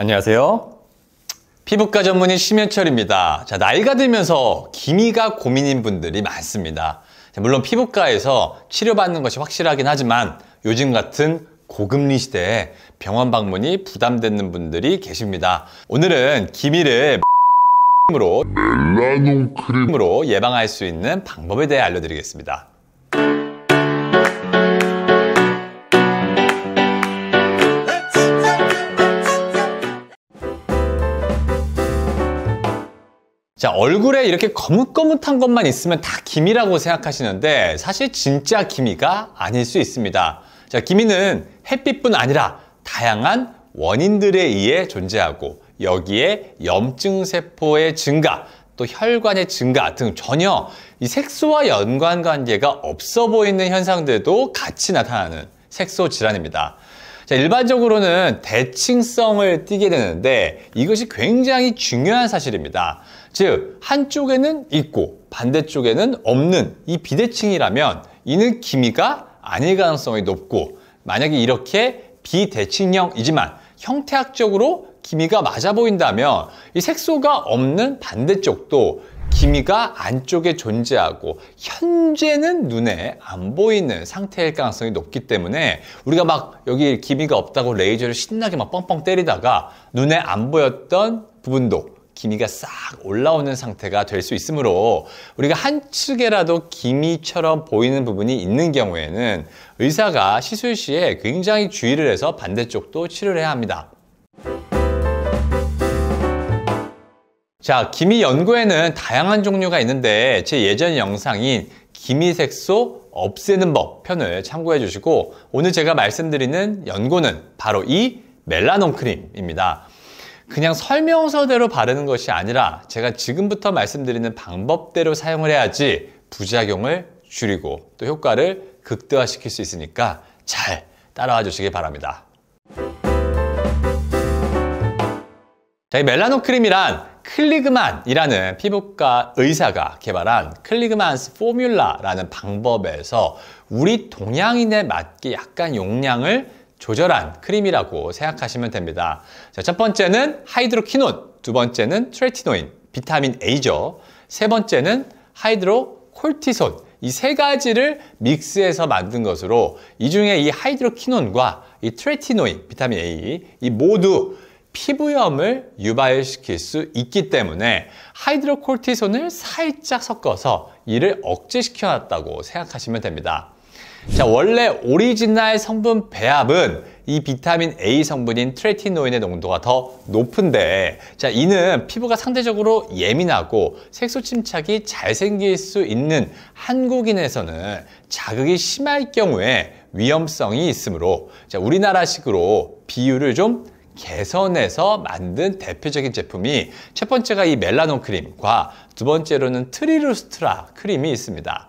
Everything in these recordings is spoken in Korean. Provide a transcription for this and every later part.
안녕하세요. 피부과 전문의 심현철입니다. 자, 나이가 들면서 기미가 고민인 분들이 많습니다. 자, 물론 피부과에서 치료받는 것이 확실하긴 하지만 요즘 같은 고금리 시대에 병원 방문이 부담되는 분들이 계십니다. 오늘은 기미를 으로 멜라논 크림으로 예방할 수 있는 방법에 대해 알려드리겠습니다. 자, 얼굴에 이렇게 거뭇거뭇한 것만 있으면 다 기미라고 생각하시는데 사실 진짜 기미가 아닐 수 있습니다. 자, 기미는 햇빛뿐 아니라 다양한 원인들에 의해 존재하고 여기에 염증세포의 증가, 또 혈관의 증가 등 전혀 이 색소와 연관 관계가 없어 보이는 현상들도 같이 나타나는 색소 질환입니다. 자, 일반적으로는 대칭성을 띠게 되는데 이것이 굉장히 중요한 사실입니다. 즉, 한쪽에는 있고 반대쪽에는 없는 이 비대칭이라면 이는 기미가 아닐 가능성이 높고 만약에 이렇게 비대칭형이지만 형태학적으로 기미가 맞아 보인다면 이 색소가 없는 반대쪽도 기미가 안쪽에 존재하고 현재는 눈에 안 보이는 상태일 가능성이 높기 때문에 우리가 막 여기 기미가 없다고 레이저를 신나게 막 뻥뻥 때리다가 눈에 안 보였던 부분도 기미가 싹 올라오는 상태가 될 수 있으므로 우리가 한측에라도 기미처럼 보이는 부분이 있는 경우에는 의사가 시술 시에 굉장히 주의를 해서 반대쪽도 치료를 해야 합니다. 자, 기미 연구에는 다양한 종류가 있는데 제 예전 영상인 기미색소 없애는 법 편을 참고해 주시고 오늘 제가 말씀드리는 연고는 바로 이 멜라논 크림입니다. 그냥 설명서대로 바르는 것이 아니라 제가 지금부터 말씀드리는 방법대로 사용을 해야지 부작용을 줄이고 또 효과를 극대화시킬 수 있으니까 잘 따라와 주시기 바랍니다. 자, 이 멜라노 크림이란 클리그만이라는 피부과 의사가 개발한 클리그만스 포뮬라라는 방법에서 우리 동양인에 맞게 약간 용량을 조절한 크림이라고 생각하시면 됩니다. 자, 첫 번째는 하이드로키논, 두 번째는 트레티노인, 비타민 A죠. 세 번째는 하이드로콜티손, 이 세 가지를 믹스해서 만든 것으로 이 중에 이 하이드로키논과 이 트레티노인, 비타민 A 이 모두 피부염을 유발시킬 수 있기 때문에 하이드로콜티손을 살짝 섞어서 이를 억제시켜놨다고 생각하시면 됩니다. 자, 원래 오리지널 성분 배합은 이 비타민 A 성분인 트레티노인의 농도가 더 높은데 자, 이는 피부가 상대적으로 예민하고 색소 침착이 잘 생길 수 있는 한국인에서는 자극이 심할 경우에 위험성이 있으므로 자, 우리나라식으로 비율을 좀 개선해서 만든 대표적인 제품이 첫 번째가 이 멜라논 크림과 두 번째로는 트리루스트라 크림이 있습니다.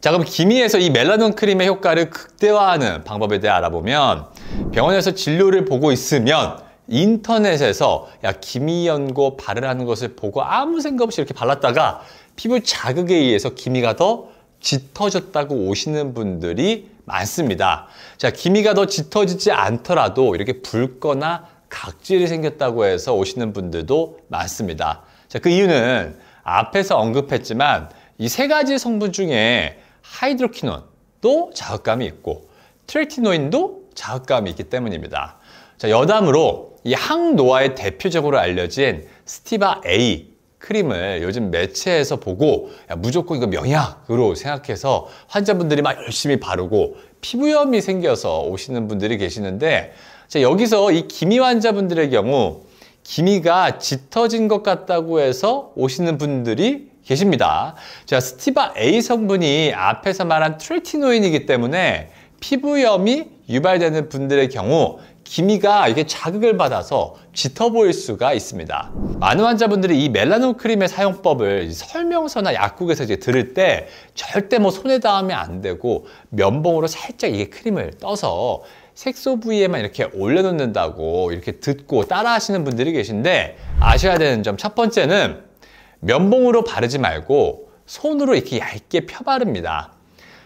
자 그럼 기미에서 이 멜라논 크림의 효과를 극대화하는 방법에 대해 알아보면 병원에서 진료를 보고 있으면 인터넷에서 야 기미 연고 바르라는 것을 보고 아무 생각 없이 이렇게 발랐다가 피부 자극에 의해서 기미가 더 짙어졌다고 오시는 분들이 많습니다. 자, 기미가 더 짙어지지 않더라도 이렇게 붉거나 각질이 생겼다고 해서 오시는 분들도 많습니다. 자, 그 이유는 앞에서 언급했지만 이 세 가지 성분 중에 하이드로키논도 자극감이 있고 트레티노인도 자극감이 있기 때문입니다. 자, 여담으로 이 항노화의 대표적으로 알려진 스티바 A 크림을 요즘 매체에서 보고 야, 무조건 이거 명약으로 생각해서 환자분들이 막 열심히 바르고 피부염이 생겨서 오시는 분들이 계시는데 자, 여기서 이 기미 환자분들의 경우 기미가 짙어진 것 같다고 해서 오시는 분들이 계십니다. 자, 스티바 A 성분이 앞에서 말한 트레티노인이기 때문에 피부염이 유발되는 분들의 경우 기미가 이게 자극을 받아서 짙어 보일 수가 있습니다. 많은 환자분들이 이 멜라노 크림의 사용법을 설명서나 약국에서 이제 들을 때 절대 뭐 손에 닿으면 안 되고 면봉으로 살짝 이게 크림을 떠서 색소 부위에만 이렇게 올려놓는다고 이렇게 듣고 따라 하시는 분들이 계신데 아셔야 되는 점 첫 번째는 면봉으로 바르지 말고 손으로 이렇게 얇게 펴 바릅니다.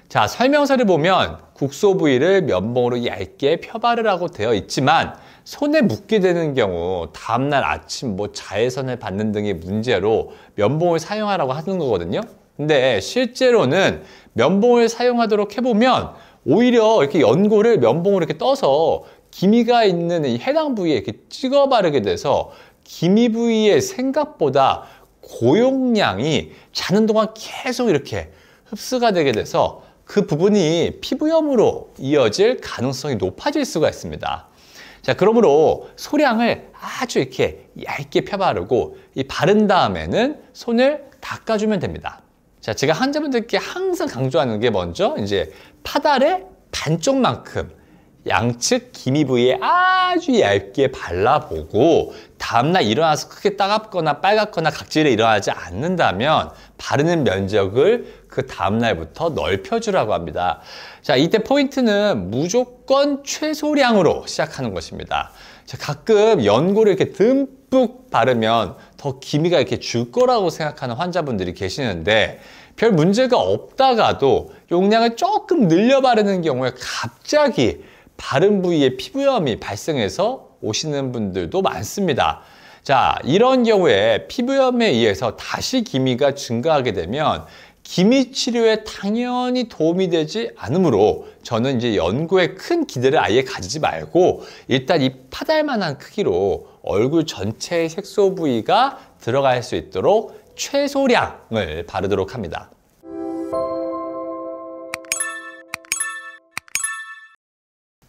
자 설명서를 보면 국소 부위를 면봉으로 얇게 펴바르라고 되어 있지만 손에 묻게 되는 경우 다음날 아침 뭐 자외선을 받는 등의 문제로 면봉을 사용하라고 하는 거거든요. 근데 실제로는 면봉을 사용하도록 해보면 오히려 이렇게 연고를 면봉으로 이렇게 떠서 기미가 있는 이 해당 부위에 이렇게 찍어 바르게 돼서 기미 부위에 생각보다 고용량이 자는 동안 계속 이렇게 흡수가 되게 돼서 그 부분이 피부염으로 이어질 가능성이 높아질 수가 있습니다. 자, 그러므로 소량을 아주 이렇게 얇게 펴바르고 이 바른 다음에는 손을 닦아주면 됩니다. 자, 제가 환자분들께 항상 강조하는 게 먼저 이제 파달의 반쪽만큼 양측 기미 부위에 아주 얇게 발라보고 다음날 일어나서 크게 따갑거나 빨갛거나 각질이 일어나지 않는다면 바르는 면적을 그 다음날부터 넓혀주라고 합니다. 자, 이때 포인트는 무조건 최소량으로 시작하는 것입니다. 자, 가끔 연고를 이렇게 듬뿍 바르면 더 기미가 이렇게 줄 거라고 생각하는 환자분들이 계시는데 별 문제가 없다가도 용량을 조금 늘려 바르는 경우에 갑자기 바른 부위에 피부염이 발생해서 오시는 분들도 많습니다. 자, 이런 경우에 피부염에 의해서 다시 기미가 증가하게 되면 기미 치료에 당연히 도움이 되지 않으므로 저는 이제 연구에 큰 기대를 아예 가지지 말고 일단 이 파달만한 크기로 얼굴 전체의 색소 부위가 들어갈 수 있도록 최소량을 바르도록 합니다.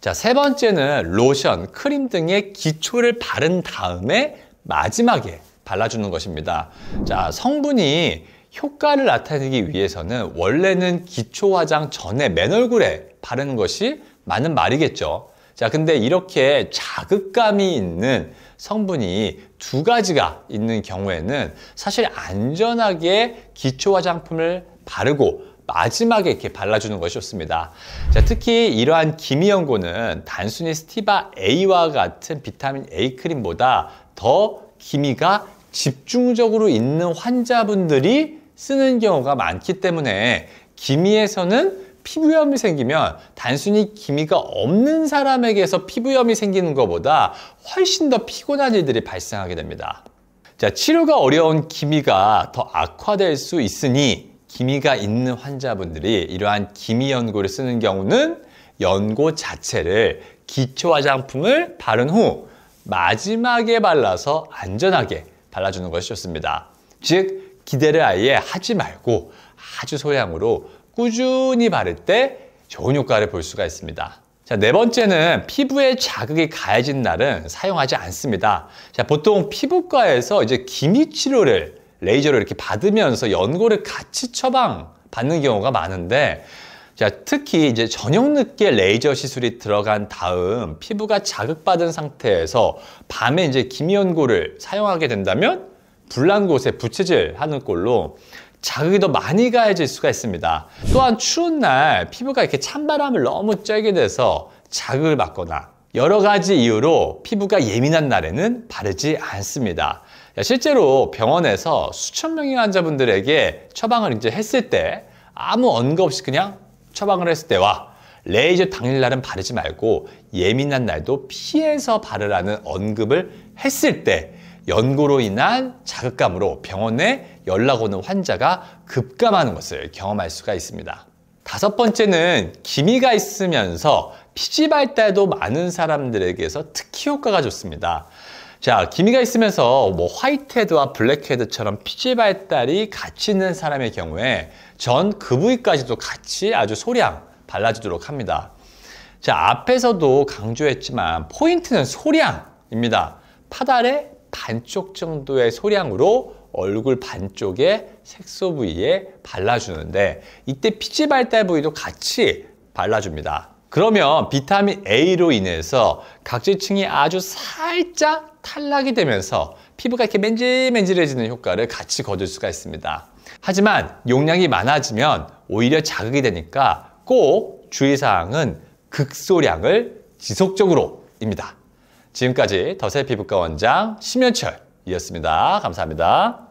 자, 세 번째는 로션, 크림 등의 기초를 바른 다음에 마지막에 발라주는 것입니다. 자, 성분이 효과를 나타내기 위해서는 원래는 기초 화장 전에 맨 얼굴에 바르는 것이 맞는 말이겠죠. 자, 근데 이렇게 자극감이 있는 성분이 두 가지가 있는 경우에는 사실 안전하게 기초 화장품을 바르고 마지막에 이렇게 발라주는 것이 좋습니다. 자, 특히 이러한 기미연고는 단순히 스티바 A와 같은 비타민 A 크림보다 더 기미가 집중적으로 있는 환자분들이 쓰는 경우가 많기 때문에 기미에서는 피부염이 생기면 단순히 기미가 없는 사람에게서 피부염이 생기는 것보다 훨씬 더 피곤한 일들이 발생하게 됩니다. 자, 치료가 어려운 기미가 더 악화될 수 있으니 기미가 있는 환자분들이 이러한 기미 연고를 쓰는 경우는 연고 자체를 기초 화장품을 바른 후 마지막에 발라서 안전하게 발라주는 것이 좋습니다. 즉 기대를 아예 하지 말고 아주 소량으로 꾸준히 바를 때 좋은 효과를 볼 수가 있습니다. 자, 네 번째는 피부에 자극이 가해진 날은 사용하지 않습니다. 자, 보통 피부과에서 이제 기미 치료를 레이저로 이렇게 받으면서 연고를 같이 처방 받는 경우가 많은데 자, 특히 이제 저녁 늦게 레이저 시술이 들어간 다음 피부가 자극받은 상태에서 밤에 이제 기미 연고를 사용하게 된다면 불난 곳에 부채질 하는 꼴로 자극이 더 많이 가해질 수가 있습니다. 또한 추운 날 피부가 이렇게 찬바람을 너무 쬐게 돼서 자극을 받거나 여러 가지 이유로 피부가 예민한 날에는 바르지 않습니다. 실제로 병원에서 수천 명의 환자분들에게 처방을 이제 했을 때 아무 언급 없이 그냥 처방을 했을 때와 레이저 당일날은 바르지 말고 예민한 날도 피해서 바르라는 언급을 했을 때 연고로 인한 자극감으로 병원에 연락 오는 환자가 급감하는 것을 경험할 수가 있습니다. 다섯 번째는 기미가 있으면서 피지 발달도 많은 사람들에게서 특히 효과가 좋습니다. 자, 기미가 있으면서 뭐 화이트헤드와 블랙헤드처럼 피지 발달이 같이 있는 사람의 경우에 전 그 부위까지도 같이 아주 소량 발라주도록 합니다. 자, 앞에서도 강조했지만 포인트는 소량입니다. 파달에 반쪽 정도의 소량으로 얼굴 반쪽에 색소 부위에 발라주는데 이때 피지 발달 부위도 같이 발라줍니다. 그러면 비타민 A로 인해서 각질층이 아주 살짝 탈락이 되면서 피부가 이렇게 맨질맨질해지는 효과를 같이 거둘 수가 있습니다. 하지만 용량이 많아지면 오히려 자극이 되니까 꼭 주의사항은 극소량을 지속적으로 입니다. 지금까지 더셀 피부과 원장 심현철이었습니다. 감사합니다.